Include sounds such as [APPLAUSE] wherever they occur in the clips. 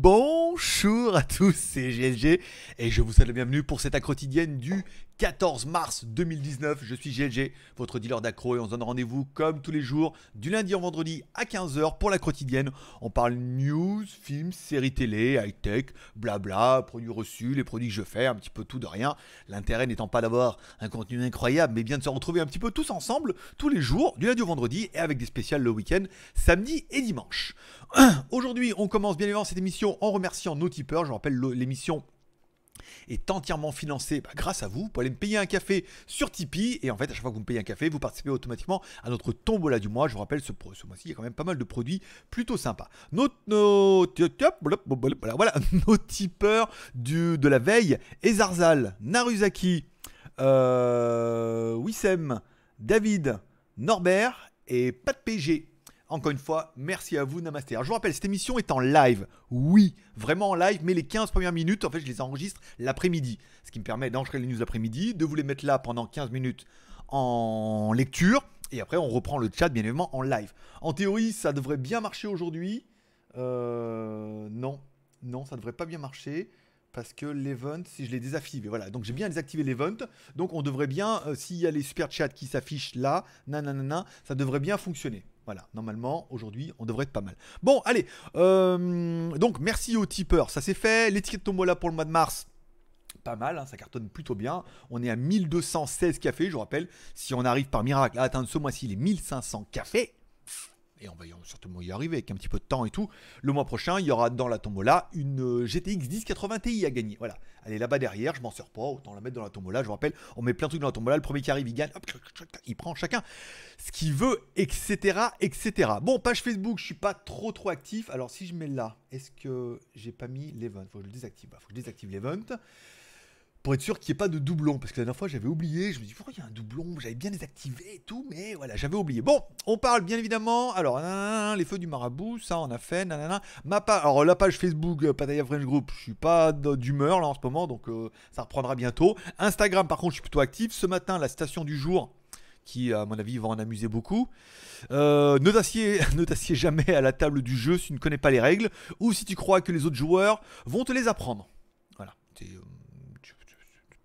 Bonjour à tous, c'est GLG et je vous souhaite la bienvenue pour cette quotidienne du 14 mars 2019. Je suis GLG, votre dealer d'accro et on se donne rendez-vous comme tous les jours du lundi au vendredi à 15h pour la quotidienne. On parle news, films, séries télé, high-tech, blabla, produits reçus, les produits que je fais, un petit peu tout de rien. L'intérêt n'étant pas d'avoir un contenu incroyable mais bien de se retrouver un petit peu tous ensemble tous les jours du lundi au vendredi et avec des spéciales le week-end, samedi et dimanche. [CLEARS THROAT] Aujourd'hui, on commence bien évidemment cette émission en remerciant nos tipeurs. Je vous rappelle l'émission est entièrement financé bah, grâce à vous. Vous pouvez aller me payer un café sur Tipeee. Et en fait, à chaque fois que vous me payez un café, vous participez automatiquement à notre tombola du mois. Je vous rappelle, ce, mois-ci, il y a quand même pas mal de produits plutôt sympas. Nos, voilà, [LAUGHS] nos tipeurs du, de la veille Ezarzal, Naruzaki, euh, Wissem, David, Norbert et Pat PG. Encore une fois, merci à vous, Namaste. Alors, je vous rappelle, cette émission est en live. Oui, vraiment en live, mais les 15 premières minutes, en fait, je les enregistre l'après-midi. Ce qui me permet d'enregistrer les news l'après-midi, de vous les mettre là pendant 15 minutes en lecture. Et après, on reprend le chat, bien évidemment, en live. En théorie, ça devrait bien marcher aujourd'hui. Euh, non, non, ça devrait pas bien marcher parce que l'event, si je l'ai désactivé, voilà. Donc j'ai bien désactivé l'event. Donc on devrait bien, euh, s'il y a les super chats qui s'affichent là, nanana, ça devrait bien fonctionner. Voilà, normalement, aujourd'hui, on devrait être pas mal. Bon, allez, euh, donc merci aux tipeurs, ça c'est fait. L'étiquette Tombola pour le mois de mars, pas mal, hein, ça cartonne plutôt bien. On est à 1216 cafés, je vous rappelle. Si on arrive par miracle à atteindre ce mois-ci les 1500 cafés, et on va certainement y arriver avec un petit peu de temps et tout. Le mois prochain, il y aura dans la tombola une GTX 1080 Ti à gagner. Voilà, elle est là-bas derrière, je m'en sers pas, autant la mettre dans la tombola. Je vous rappelle, on met plein de trucs dans la tombola, le premier qui arrive, il gagne, il prend chacun ce qu'il veut, etc., etc. Bon, page Facebook, je suis pas trop trop actif. Alors si je mets là, est-ce que j'ai pas mis l'event Faut que je désactive. faut que je désactive l'event pour être sûr qu'il n'y ait pas de doublon. Parce que la dernière fois, j'avais oublié. Je me dis, oh, il y a un doublon J'avais bien désactivé et tout, mais voilà, j'avais oublié. Bon, on parle bien évidemment. Alors, les feux du marabout, ça, on a fait. Nanana. Ma alors, la page Facebook euh, Pataya French Group, je suis pas d'humeur là en ce moment, donc euh, ça reprendra bientôt. Instagram, par contre, je suis plutôt actif. Ce matin, la station du jour qui, à mon avis, va en amuser beaucoup. Euh, [LAUGHS] ne t'assieds jamais à la table du jeu si tu ne connais pas les règles ou si tu crois que les autres joueurs vont te les apprendre. Voilà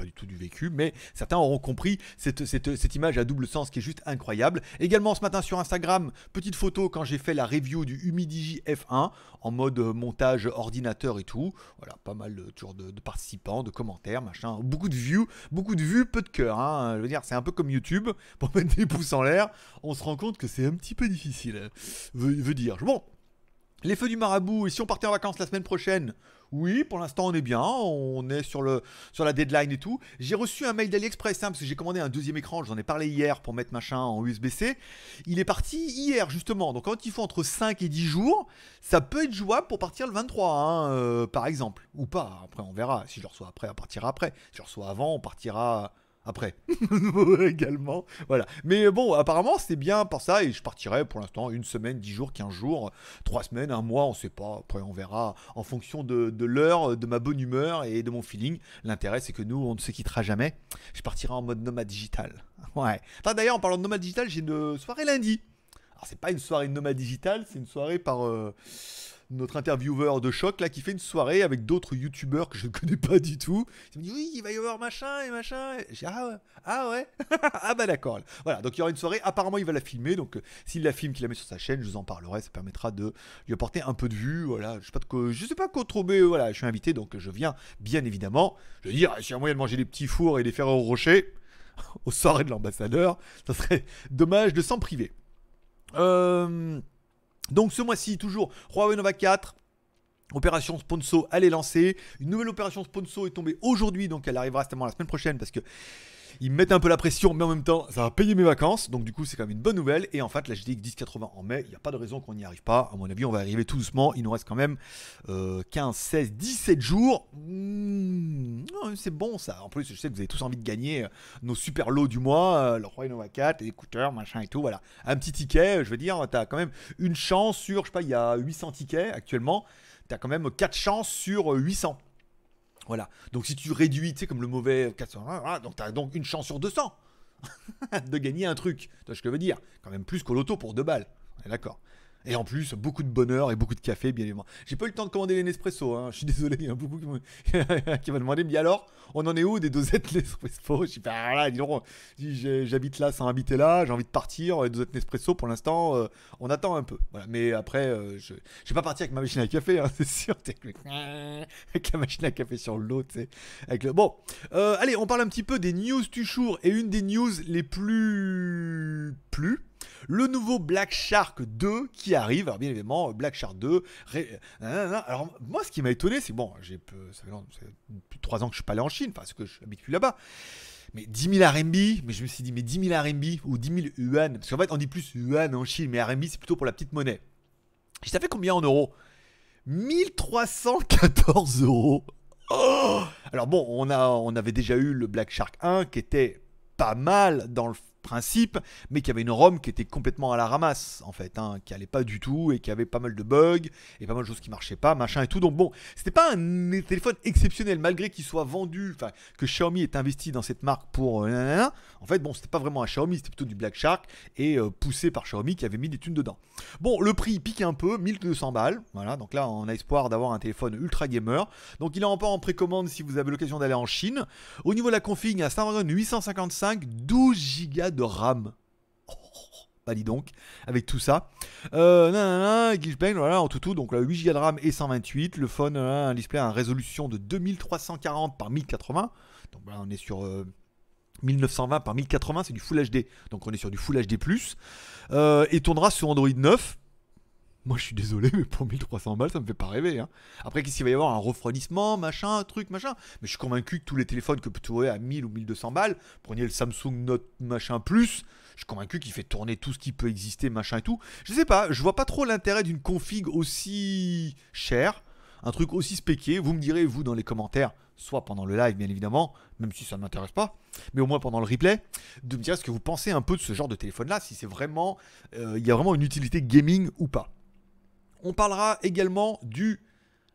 pas du tout du vécu, mais certains auront compris cette, image à double sens qui est juste incroyable. Également ce matin sur Instagram, petite photo quand j'ai fait la review du Humidigi F1 en mode euh, montage ordinateur et tout. Voilà, pas mal de, de, participants, de commentaires, machin. Beaucoup de vues, beaucoup de vues, peu de cœur. Hein. Je veux dire, c'est un peu comme YouTube, [LAUGHS] pour mettre des pouces en l'air, on se rend compte que c'est un petit peu difficile. Veut, veut dire. Bon, les feux du marabout, et si on partait en vacances la semaine prochaine oui, pour l'instant on est bien, on est sur, le, sur la deadline et tout. J'ai reçu un mail d'AliExpress, hein, parce que j'ai commandé un deuxième écran, j'en ai parlé hier pour mettre machin en USB-C. Il est parti hier justement, donc quand il faut entre 5 et 10 jours, ça peut être jouable pour partir le 23, hein, euh, par exemple. Ou pas, après on verra, si je reçois après, on partira après. Si je reçois avant, on partira après [LAUGHS] également. Voilà. Mais bon, apparemment, c'est bien pour ça et je partirai pour l'instant une semaine, dix jours, quinze jours, trois semaines, un mois, on sait pas. Après, on verra en fonction de, l'heure, de ma bonne humeur et de mon feeling. L'intérêt, c'est que nous, on ne se quittera jamais. Je partirai en mode nomade digital. [LAUGHS] Ouais. Enfin, d'ailleurs, en parlant de nomade digital, j'ai une soirée lundi. Alors, c'est pas une soirée nomade digital, c'est une soirée par. Euh, notre intervieweur de choc là qui fait une soirée avec d'autres youtubeurs que je ne [LAUGHS] connais pas du tout. Il me dit oui, il va y avoir machin et machin. ah ouais, ah ouais, [LAUGHS] ah bah d'accord. Voilà, donc il y aura une soirée. Apparemment, il va la filmer. Donc euh, s'il la filme, qu'il la met sur sa chaîne, je vous en parlerai. Ça permettra de lui apporter un peu de vue. Voilà, je sais pas de quoi, je sais pas quoi trop, mais euh, voilà, je suis invité, donc je viens bien évidemment. Je veux dire, si un moyen de manger des petits fours et des au rocher [LAUGHS] aux soirées de l'ambassadeur, ça serait dommage de s'en priver. Euh donc ce mois-ci, toujours Huawei Nova 4, Opération Sponso, elle est lancée. Une nouvelle opération Sponso est tombée aujourd'hui, donc elle arrivera certainement la semaine prochaine parce que ils mettent un peu la pression, mais en même temps, ça va payer mes vacances. Donc, du coup, c'est quand même une bonne nouvelle. Et en fait, la GDX 1080 en mai, il n'y a pas de raison qu'on n'y arrive pas. À mon avis, on va arriver tout doucement. Il nous reste quand même 15, 16, 17 jours. Hmm, c'est bon, ça. En plus, je sais que vous avez tous envie de gagner euh, nos super lots du mois. Euh, le Roi Nova 4, les écouteurs, machin et tout. Voilà. Un petit ticket, euh, je veux dire, tu as quand même une chance sur, je sais pas, il y a 800 tickets actuellement. Tu as quand même 4 chances sur 800. Voilà. Donc si tu réduis, tu sais, comme le mauvais 400, ah, donc tu as donc une chance sur 200 [LAUGHS] de gagner un truc. Tu vois ce que je veux dire Quand même plus qu'au loto pour deux balles. On est d'accord. Et en plus, beaucoup de bonheur et beaucoup de café, bien évidemment. J'ai pas eu le temps de commander les Nespresso, hein. je suis désolé, il y en a beaucoup qui m'ont [LAUGHS] demandé, mais alors, on en est où des dosettes [LAUGHS] Nespresso Je j'habite là sans habiter là, j'ai envie de partir, les euh, dosettes Nespresso, pour l'instant, euh, on attend un peu. Voilà. Mais après, euh, je, je vais pas partir avec ma machine à café, hein, [LAUGHS] c'est sûr, avec la machine à café sur l'eau, tu sais. Avec Bon, allez, on parle un petit peu des news du jour, et une des news les plus... plus le nouveau Black Shark 2 qui arrive. Alors, bien évidemment, Black Shark 2. Euh, Alors, moi, ce qui m'a étonné, c'est bon, j'ai ça fait, plus de 3 ans que je suis pas allé en Chine, parce que je suis là-bas. Mais 10 000 RMB, mais je me suis dit, mais 10 000 RMB ou 10 000 yuan, parce qu'en fait, on dit plus yuan en Chine, mais RMB, c'est plutôt pour la petite monnaie. Je savais combien en euros 1314 euros. Oh Alors bon, on, a, on avait déjà eu le Black Shark 1 qui était pas mal dans le principe, mais qui avait une ROM qui était complètement à la ramasse, en fait, hein, qui allait pas du tout et qui avait pas mal de bugs et pas mal de choses qui marchaient pas, machin et tout. Donc bon, c'était pas un téléphone exceptionnel, malgré qu'il soit vendu, enfin, que Xiaomi ait investi dans cette marque pour. Euh, en fait, bon, c'était pas vraiment un Xiaomi, c'était plutôt du Black Shark et euh, poussé par Xiaomi qui avait mis des thunes dedans. Bon, le prix pique un peu, 1200 balles. Voilà, donc là, on a espoir d'avoir un téléphone ultra gamer. Donc il est encore en précommande si vous avez l'occasion d'aller en Chine. Au niveau de la config, il y Snapdragon 855, 12 Go de RAM. Oh, oh, oh, oh, bah dis donc, avec tout ça. Euh, non, Geekbench, voilà, en tout, tout donc là, 8 Go de RAM et 128. Le phone, un display à résolution de 2340 par 1080. Donc là, on est sur euh, 1920 par 1080, c'est du Full HD. Donc on est sur du Full HD+, euh, et tournera sur Android 9. Moi je suis désolé, mais pour 1300 balles, ça me fait pas rêver. Hein. Après, qu'est-ce qu'il va y avoir Un refroidissement, machin, truc, machin. Mais je suis convaincu que tous les téléphones que vous trouvez à 1000 ou 1200 balles, prenez le Samsung Note machin plus, je suis convaincu qu'il fait tourner tout ce qui peut exister, machin et tout. Je sais pas, je vois pas trop l'intérêt d'une config aussi chère, un truc aussi spéqué. Vous me direz, vous, dans les commentaires, soit pendant le live bien évidemment, même si ça ne m'intéresse pas, mais au moins pendant le replay, de me dire ce que vous pensez un peu de ce genre de téléphone-là, si c'est vraiment, euh, il y a vraiment une utilité gaming ou pas. On parlera également du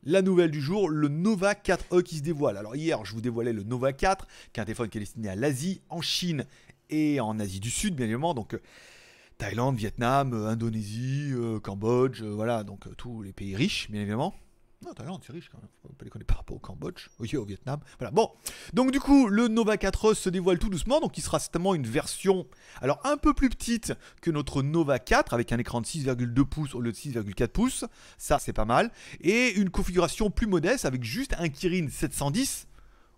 la nouvelle du jour, le Nova 4e e qui se dévoile. Alors hier, je vous dévoilais le Nova 4, qui est un téléphone qui est destiné à l'Asie, en Chine et en Asie du Sud, bien évidemment. Donc euh, Thaïlande, Vietnam, euh, Indonésie, Cambodge, voilà, donc tous les pays riches, bien évidemment. Non, c'est riche quand même. on peut les connaître par rapport au Cambodge, au Vietnam. Voilà. Bon. Donc, du coup, le Nova 4 se dévoile tout doucement. Donc, il sera certainement une version, alors un peu plus petite que notre Nova 4, avec un écran de 6,2 pouces au lieu de 6,4 pouces. Ça, c'est pas mal. Et une configuration plus modeste avec juste un Kirin 710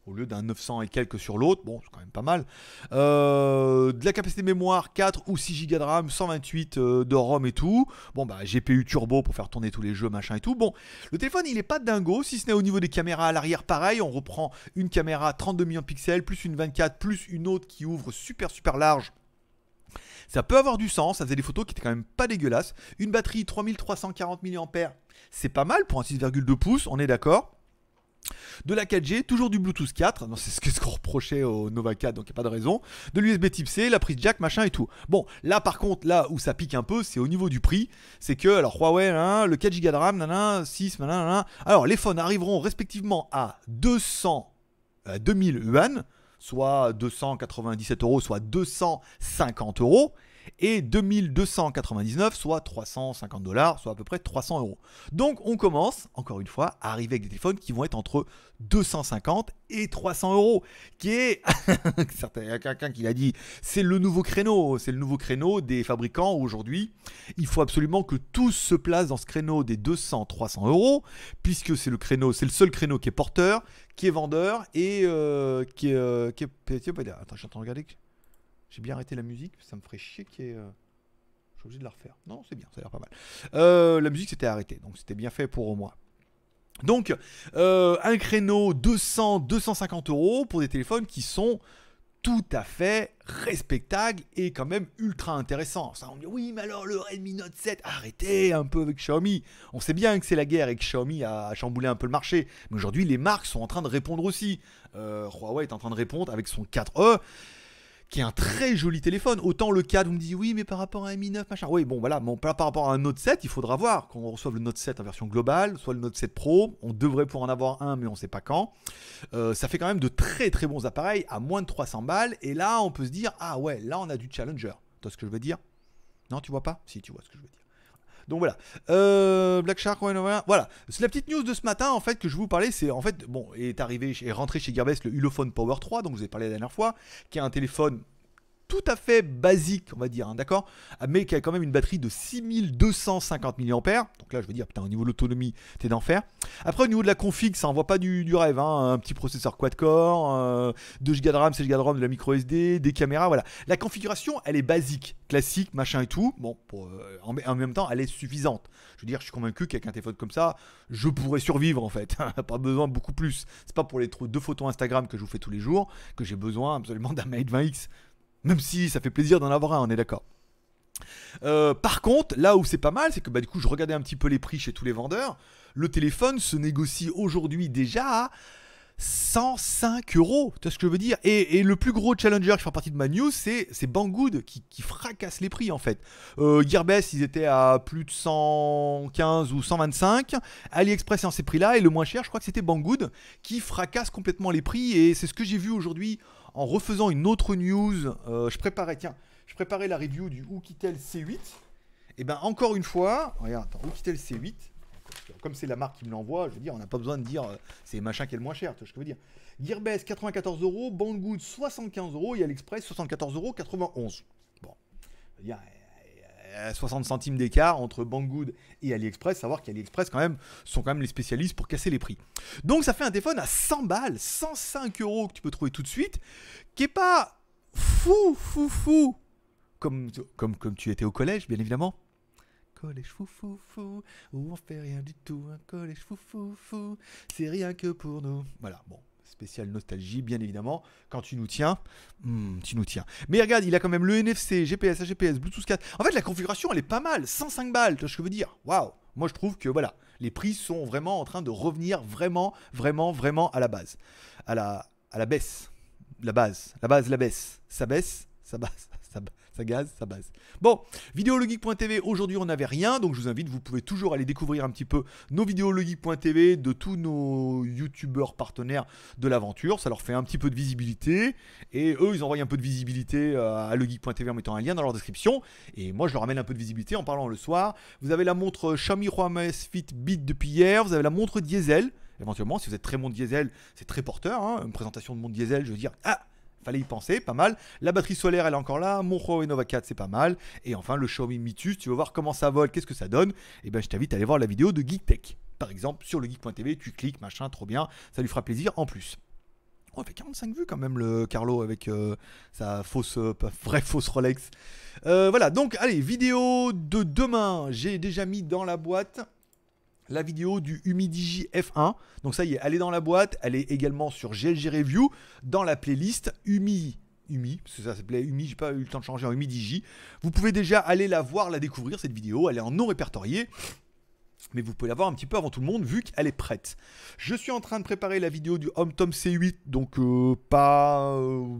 au lieu d'un 900 et quelques sur l'autre. Bon, c'est quand même pas mal. Euh, de la capacité mémoire 4 ou 6 Go de RAM, 128 euh, de ROM et tout. Bon, bah GPU turbo pour faire tourner tous les jeux, machin et tout. Bon, le téléphone, il est pas dingo, si ce n'est au niveau des caméras à l'arrière, pareil. On reprend une caméra 32 millions de pixels, plus une 24, plus une autre qui ouvre super super large. Ça peut avoir du sens, ça faisait des photos qui étaient quand même pas dégueulasses. Une batterie 3340 mAh, c'est pas mal pour un 6,2 pouces, on est d'accord de la 4G, toujours du Bluetooth 4, c'est ce qu'on reprochait au Nova 4, donc il n'y a pas de raison, de l'USB type C, la prise jack, machin et tout. Bon, là par contre, là où ça pique un peu, c'est au niveau du prix, c'est que, alors Huawei, hein, le 4 Go de RAM, 6, nanana, alors les phones arriveront respectivement à 200, 2000 euh, yuan, soit 297 euros, soit 250 euros, et 2299, soit 350 dollars, soit à peu près 300 euros. Donc on commence, encore une fois, à arriver avec des téléphones qui vont être entre 250 et 300 euros, qui est, [LAUGHS] quelqu'un qui l'a dit, c'est le nouveau créneau, c'est le nouveau créneau des fabricants aujourd'hui. Il faut absolument que tous se placent dans ce créneau des 200-300 euros, puisque c'est le créneau, c'est le seul créneau qui est porteur, qui est vendeur et euh, euh, qui est, qui Attends, je regarder. J'ai bien arrêté la musique, ça me ferait chier qu'il y ait... Euh, je suis obligé de la refaire. Non, c'est bien, ça a l'air pas mal. Euh, la musique s'était arrêtée, donc c'était bien fait pour au moi. Donc, euh, un créneau 200-250 euros pour des téléphones qui sont tout à fait respectables et quand même ultra intéressants. Ça, on dit oui, mais alors le Redmi Note 7, arrêtez un peu avec Xiaomi. On sait bien que c'est la guerre et que Xiaomi a chamboulé un peu le marché. Mais aujourd'hui, les marques sont en train de répondre aussi. Huawei est en train de répondre avec son 4E qui est un très joli téléphone. Autant le cadre, on me dit oui, mais par rapport à un Mi 9, machin. Oui, bon, voilà, mais par rapport à un Note 7, il faudra voir quand on reçoive le Note 7 en version globale, soit le Note 7 Pro. On devrait pouvoir en avoir un, mais on ne sait pas quand. Euh, ça fait quand même de très très bons appareils à moins de 300 balles. Et là, on peut se dire ah ouais, là on a du Challenger. Tu vois ce que je veux dire Non, tu vois pas Si, tu vois ce que je veux dire. Donc voilà. Euh, Black Shark, voilà. C'est la petite news de ce matin, en fait, que je vous parlais. C'est en fait, bon, est arrivé, est rentré chez Gearbest le Ulophone Power 3, Donc je vous ai parlé la dernière fois, qui est un téléphone tout à fait basique, on va dire, hein, d'accord ah, Mais qui a quand même une batterie de 6250 mAh. Donc là, je veux dire, putain, au niveau de l'autonomie, t'es d'enfer. Après, au niveau de la config, ça envoie pas du, rêve. Hein. un petit processeur quad-core, 2 euh, Go de RAM, 6 Go de RAM, de la micro SD, des caméras, voilà. La configuration, elle est basique, classique, machin et tout. Bon, euh, en, même temps, elle est suffisante. Je veux dire, je suis convaincu qu'avec un téléphone comme ça, je pourrais survivre, en fait. [LAUGHS] pas besoin de beaucoup plus. C'est pas pour les deux photos Instagram que je vous fais tous les jours que j'ai besoin absolument d'un Mate 20X. Même si ça fait plaisir d'en avoir un, on est d'accord. Euh, par contre, là où c'est pas mal, c'est que bah, du coup, je regardais un petit peu les prix chez tous les vendeurs. Le téléphone se négocie aujourd'hui déjà 105 euros, tu vois ce que je veux dire et, le plus gros challenger qui fait partie de ma news, c'est Banggood qui, qui, fracasse les prix en fait. Euh, Gearbest, ils étaient à plus de 115 ou 125. AliExpress est en ces prix-là et le moins cher, je crois que c'était Banggood qui fracasse complètement les prix. Et c'est ce que j'ai vu aujourd'hui en refaisant une autre news. Euh, je préparais, tiens, je préparais la review du Oukitel C8. Et eh ben encore une fois, regarde, Oukitel C8. Comme c'est la marque qui me l'envoie, je veux dire, on n'a pas besoin de dire euh, c'est machin qui est le moins cher, je veux dire. Gearbest 94 euros, Banggood 75 euros, Et AliExpress, 74 euros 91. Bon, il y a 60 centimes d'écart entre Banggood et AliExpress, savoir qu'AliExpress quand même sont quand même les spécialistes pour casser les prix. Donc ça fait un téléphone à 100 balles, 105 euros que tu peux trouver tout de suite, qui est pas fou, fou, fou, comme, comme, comme tu étais au collège, bien évidemment collège fou fou fou, où on fait rien du tout, un collège fou fou fou, c'est rien que pour nous. Voilà, bon, spécial nostalgie, bien évidemment. Quand tu nous tiens, hmm, tu nous tiens. Mais regarde, il a quand même le NFC, GPS, HGPS, Bluetooth 4. En fait, la configuration, elle est pas mal. 105 balles, tu vois ce que je veux dire Waouh Moi, je trouve que voilà, les prix sont vraiment en train de revenir vraiment, vraiment, vraiment à la base. À la, à la baisse. La base, la base, la baisse. Ça baisse, ça baisse, [LAUGHS] ça baisse ça gaze, ça base. Bon, vidéologique.tv, aujourd'hui on n'avait rien, donc je vous invite, vous pouvez toujours aller découvrir un petit peu nos vidéos vidéologique.tv de tous nos youtubeurs partenaires de l'aventure, ça leur fait un petit peu de visibilité, et eux ils envoient un peu de visibilité euh, à logique.tv en mettant un lien dans leur description, et moi je leur amène un peu de visibilité en parlant le soir. Vous avez la montre Xiaomi Huawei Fit Beat depuis hier, vous avez la montre diesel, éventuellement si vous êtes très monde diesel, c'est très porteur, hein. une présentation de monde diesel, je veux dire, ah fallait y penser, pas mal. La batterie solaire, elle est encore là. Mon Huawei Nova 4, c'est pas mal. Et enfin, le Xiaomi Mitus, tu veux voir comment ça vole, qu'est-ce que ça donne Et eh ben, je t'invite à aller voir la vidéo de Geek Tech. Par exemple, sur le geek.tv, tu cliques, machin, trop bien, ça lui fera plaisir en plus. On oh, fait 45 vues quand même le Carlo avec euh, sa fausse, euh, vraie fausse Rolex. Euh, voilà, donc allez, vidéo de demain, j'ai déjà mis dans la boîte la vidéo du Humidigi F1. Donc ça y est, elle est dans la boîte, elle est également sur GLG Review, dans la playlist Humi. Umi, parce que ça s'appelait Umi, j'ai pas eu le temps de changer en Humidigi. Vous pouvez déjà aller la voir, la découvrir cette vidéo, elle est en non répertorié mais vous pouvez l'avoir un petit peu avant tout le monde vu qu'elle est prête. Je suis en train de préparer la vidéo du Home Tom C8, donc euh, pas euh,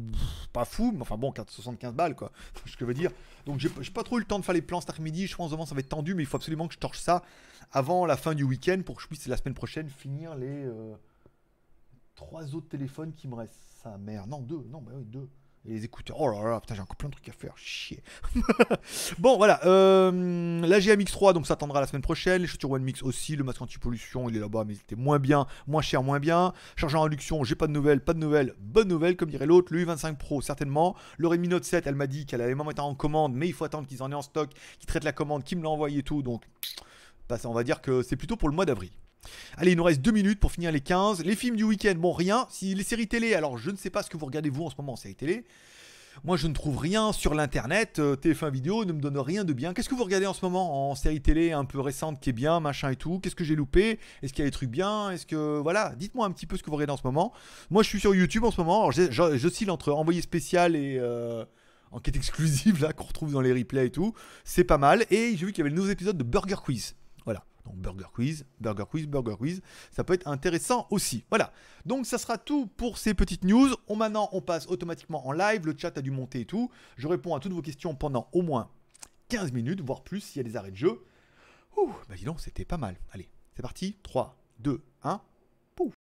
pas fou, mais enfin bon, 75 balles quoi, [LAUGHS] ce je veux dire. Donc j'ai pas trop eu le temps de faire les plans cet après-midi, je pense que ça va être tendu, mais il faut absolument que je torche ça avant la fin du week-end pour que je puisse la semaine prochaine finir les euh, trois autres téléphones qui me restent. Sa mère, non deux, non bah oui deux. Et les écouteurs. Oh là là, putain, j'ai encore plein de trucs à faire. Chier. [LAUGHS] bon, voilà. Euh, la GMX 3, donc ça attendra la semaine prochaine. Les chaussures One Mix aussi. Le masque anti-pollution, il est là-bas, mais il était moins bien, moins cher, moins bien. Chargeur induction, j'ai pas de nouvelles, pas de nouvelles. Bonne nouvelle, comme dirait l'autre. Le U25 Pro, certainement. Le Redmi Note 7, elle m'a dit qu'elle allait même être en commande, mais il faut attendre qu'ils en aient en stock, qu'ils traitent la commande, qu'ils me l'envoient et tout. Donc, bah, on va dire que c'est plutôt pour le mois d'avril. Allez, il nous reste 2 minutes pour finir les 15. Les films du week-end, bon, rien. Si les séries télé, alors je ne sais pas ce que vous regardez vous en ce moment en série télé. Moi, je ne trouve rien sur l'internet. Euh, TF1 Vidéo ne me donne rien de bien. Qu'est-ce que vous regardez en ce moment en série télé un peu récente qui est bien, machin et tout Qu'est-ce que j'ai loupé Est-ce qu'il y a des trucs bien Est-ce que. Voilà, dites-moi un petit peu ce que vous regardez en ce moment. Moi, je suis sur YouTube en ce moment. je, entre envoyé spécial et. Euh, enquête exclusive là qu'on retrouve dans les replays et tout, c'est pas mal. Et j'ai vu qu'il y avait le nouveau épisode de Burger Quiz. Voilà, donc Burger Quiz, Burger Quiz, Burger Quiz, ça peut être intéressant aussi. Voilà. Donc ça sera tout pour ces petites news. On, maintenant, on passe automatiquement en live. Le chat a dû monter et tout. Je réponds à toutes vos questions pendant au moins 15 minutes, voire plus s'il y a des arrêts de jeu. Ouh, bah dis donc, c'était pas mal. Allez, c'est parti. 3, 2, 1.